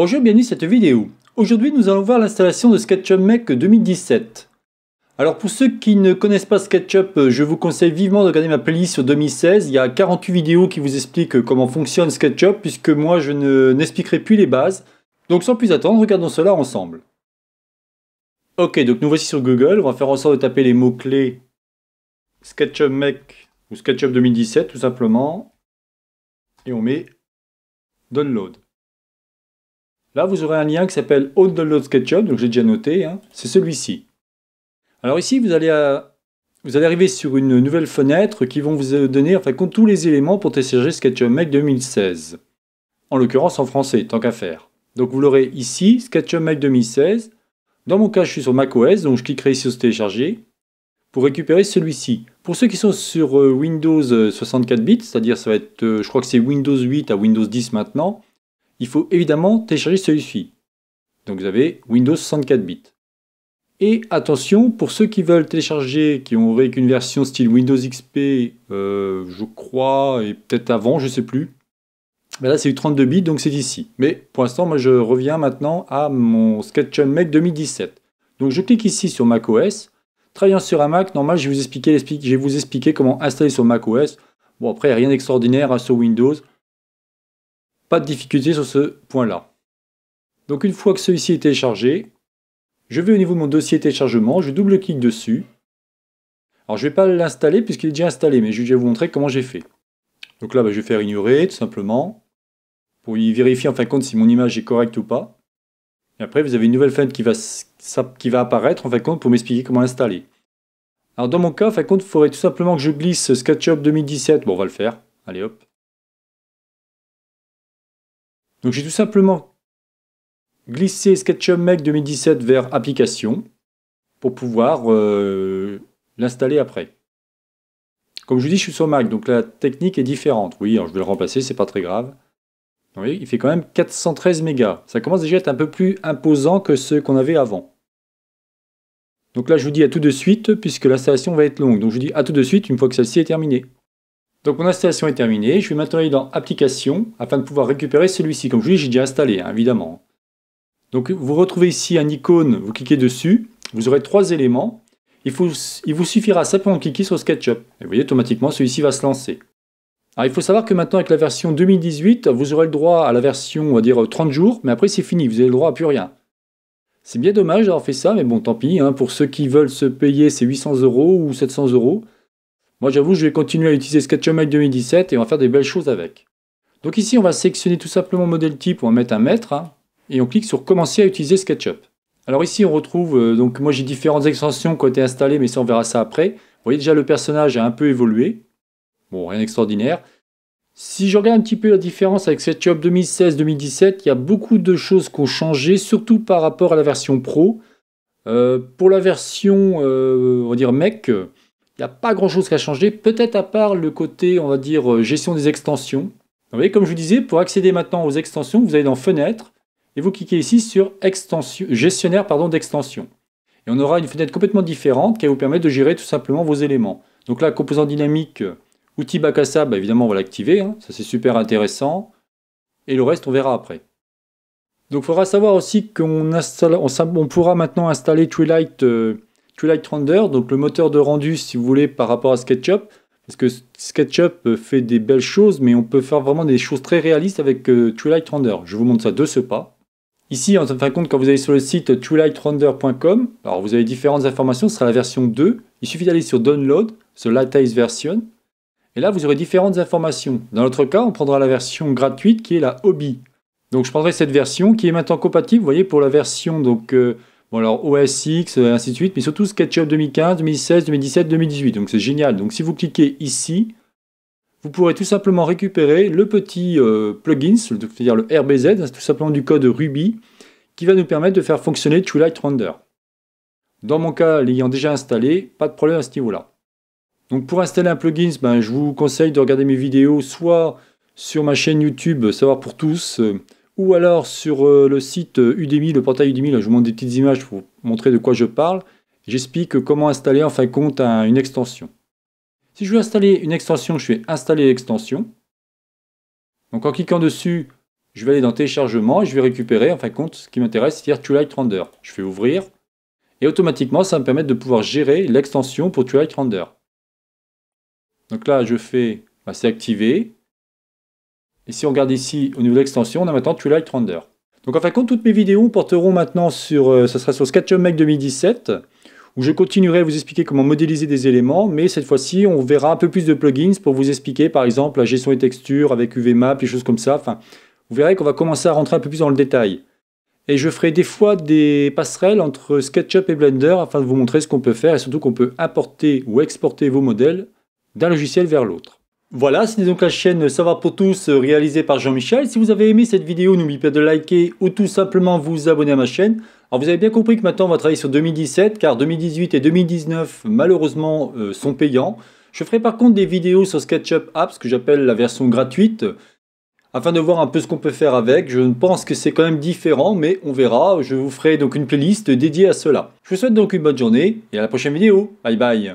Bonjour, bienvenue dans cette vidéo. Aujourd'hui, nous allons voir l'installation de SketchUp Mac 2017. Alors pour ceux qui ne connaissent pas SketchUp, euh, je vous conseille vivement de regarder ma playlist sur 2016. Il y a 48 vidéos qui vous expliquent euh, comment fonctionne SketchUp, puisque moi je n'expliquerai plus les bases. Donc sans plus attendre, regardons cela ensemble. Ok, donc nous voici sur Google. On va faire en sorte de taper les mots-clés SketchUp Mac ou SketchUp 2017 tout simplement. Et on met Download. Là, vous aurez un lien qui s'appelle Out Download SketchUp, donc j'ai déjà noté, hein. c'est celui-ci. Alors ici, vous allez, euh, vous allez arriver sur une nouvelle fenêtre qui vont vous donner enfin, tous les éléments pour télécharger SketchUp Mac 2016. En l'occurrence en français, tant qu'à faire. Donc vous l'aurez ici, SketchUp Mac 2016. Dans mon cas, je suis sur macOS, donc je cliquerai ici sur télécharger pour récupérer celui-ci. Pour ceux qui sont sur euh, Windows 64 euh, bits, c'est-à-dire ça va être, je crois que c'est Windows 8 à Windows 10 maintenant, il faut évidemment télécharger celui-ci. Donc vous avez Windows 64 bits. Et attention, pour ceux qui veulent télécharger, qui ont une version style Windows XP, euh, je crois, et peut-être avant, je ne sais plus. Ben là, c'est du 32 bits, donc c'est ici. Mais pour l'instant, moi, je reviens maintenant à mon SketchUp 2017. Donc je clique ici sur macOS. Travaillant sur un Mac, normal je vais vous expliquer, je vais vous expliquer comment installer sur macOS. Bon, après, rien d'extraordinaire sur Windows. Pas de difficulté sur ce point-là. Donc une fois que celui-ci est téléchargé, je vais au niveau de mon dossier téléchargement, je double-clique dessus. Alors je ne vais pas l'installer puisqu'il est déjà installé, mais je vais vous montrer comment j'ai fait. Donc là, bah, je vais faire ignorer tout simplement, pour y vérifier en fin de compte si mon image est correcte ou pas. Et après, vous avez une nouvelle fenêtre qui va, qui va apparaître en fin de compte pour m'expliquer comment l'installer. Alors dans mon cas, en fin de compte, il faudrait tout simplement que je glisse SketchUp 2017. Bon, on va le faire. Allez hop. Donc j'ai tout simplement glissé SketchUp Make 2017 vers application pour pouvoir euh, l'installer après. Comme je vous dis, je suis sur Mac, donc la technique est différente. Oui, alors je vais le remplacer, c'est pas très grave. Vous voyez, il fait quand même 413 mégas. Ça commence déjà à être un peu plus imposant que ce qu'on avait avant. Donc là, je vous dis à tout de suite, puisque l'installation va être longue. Donc je vous dis à tout de suite, une fois que celle-ci est terminée. Donc mon installation est terminée, je vais maintenant aller dans Application afin de pouvoir récupérer celui-ci. Comme je vous dis, j'ai déjà installé, hein, évidemment. Donc vous retrouvez ici un icône, vous cliquez dessus, vous aurez trois éléments. Il, vous suffira simplement de cliquer sur SketchUp. Et vous voyez, automatiquement, celui-ci va se lancer. Alors il faut savoir que maintenant avec la version 2018, vous aurez le droit à la version, on va dire, 30 jours, mais après c'est fini, vous avez le droit à plus rien. C'est bien dommage d'avoir fait ça, mais bon, tant pis, hein. pour ceux qui veulent se payer ces 800 euros ou 700 euros, moi, j'avoue, je vais continuer à utiliser SketchUp Mac 2017 et on va faire des belles choses avec. Donc ici, on va sélectionner tout simplement modèle type, on va mettre un mètre, hein, et on clique sur commencer à utiliser SketchUp. Alors ici, on retrouve, euh, donc moi j'ai différentes extensions qui ont été installées, mais ça on verra ça après. Vous voyez déjà, le personnage a un peu évolué. Bon, rien d'extraordinaire. Si je regarde un petit peu la différence avec SketchUp 2016-2017, il y a beaucoup de choses qui ont changé, surtout par rapport à la version Pro. Euh, pour la version, euh, on va dire mec, il n'y a pas grand-chose qui a changé, peut-être à part le côté, on va dire, euh, gestion des extensions. Vous voyez, comme je vous disais, pour accéder maintenant aux extensions, vous allez dans Fenêtre, et vous cliquez ici sur Gestionnaire d'extension. Et on aura une fenêtre complètement différente qui va vous permettre de gérer tout simplement vos éléments. Donc là, composant dynamique, euh, outil bac à sable, bah, évidemment, on va l'activer, hein. ça c'est super intéressant. Et le reste, on verra après. Donc il faudra savoir aussi qu'on pourra maintenant installer Twilight... Euh, TrueLight Render, donc le moteur de rendu, si vous voulez, par rapport à SketchUp. Parce que SketchUp euh, fait des belles choses, mais on peut faire vraiment des choses très réalistes avec euh, Render. Je vous montre ça de ce pas. Ici, en fin de compte, quand vous allez sur le site TrueLightRender.com, alors vous avez différentes informations, ce sera la version 2. Il suffit d'aller sur Download, sur Latest Version, et là vous aurez différentes informations. Dans notre cas, on prendra la version gratuite qui est la Hobby. Donc je prendrai cette version qui est maintenant compatible, vous voyez, pour la version donc, euh, Bon, alors OS X, euh, ainsi de suite, mais surtout SketchUp 2015, 2016, 2017, 2018. Donc c'est génial. Donc si vous cliquez ici, vous pourrez tout simplement récupérer le petit euh, plugin, c'est-à-dire le RBZ, hein, c'est tout simplement du code Ruby, qui va nous permettre de faire fonctionner True Render. Dans mon cas, l'ayant déjà installé, pas de problème à ce niveau-là. Donc pour installer un plugin, ben, je vous conseille de regarder mes vidéos soit sur ma chaîne YouTube Savoir pour tous. Euh, ou alors sur euh, le site euh, Udemy, le portail Udemy, là, je vous montre des petites images pour vous montrer de quoi je parle, j'explique comment installer en fin de compte une extension. Si je veux installer une extension, je fais installer l'extension. Donc en cliquant dessus, je vais aller dans téléchargement et je vais récupérer en fin de compte ce qui m'intéresse, c'est-à-dire Twilight Render. Je fais ouvrir et automatiquement ça va me permettre de pouvoir gérer l'extension pour Twilight Render. Donc là je fais, bah, c'est activé, et si on regarde ici au niveau de l'extension, on a maintenant True Light Render. Donc en fin de compte, toutes mes vidéos porteront maintenant sur, euh, ça sera sur SketchUp Make 2017, où je continuerai à vous expliquer comment modéliser des éléments, mais cette fois-ci, on verra un peu plus de plugins pour vous expliquer, par exemple, la gestion des textures avec UVMap, des choses comme ça. Enfin, vous verrez qu'on va commencer à rentrer un peu plus dans le détail. Et je ferai des fois des passerelles entre SketchUp et Blender afin de vous montrer ce qu'on peut faire et surtout qu'on peut importer ou exporter vos modèles d'un logiciel vers l'autre. Voilà, c'est donc la chaîne Ça pour tous euh, réalisée par Jean-Michel. Si vous avez aimé cette vidéo, n'oubliez pas de liker ou tout simplement vous abonner à ma chaîne. Alors vous avez bien compris que maintenant on va travailler sur 2017 car 2018 et 2019 malheureusement euh, sont payants. Je ferai par contre des vidéos sur SketchUp Apps que j'appelle la version gratuite afin de voir un peu ce qu'on peut faire avec. Je pense que c'est quand même différent mais on verra. Je vous ferai donc une playlist dédiée à cela. Je vous souhaite donc une bonne journée et à la prochaine vidéo. Bye bye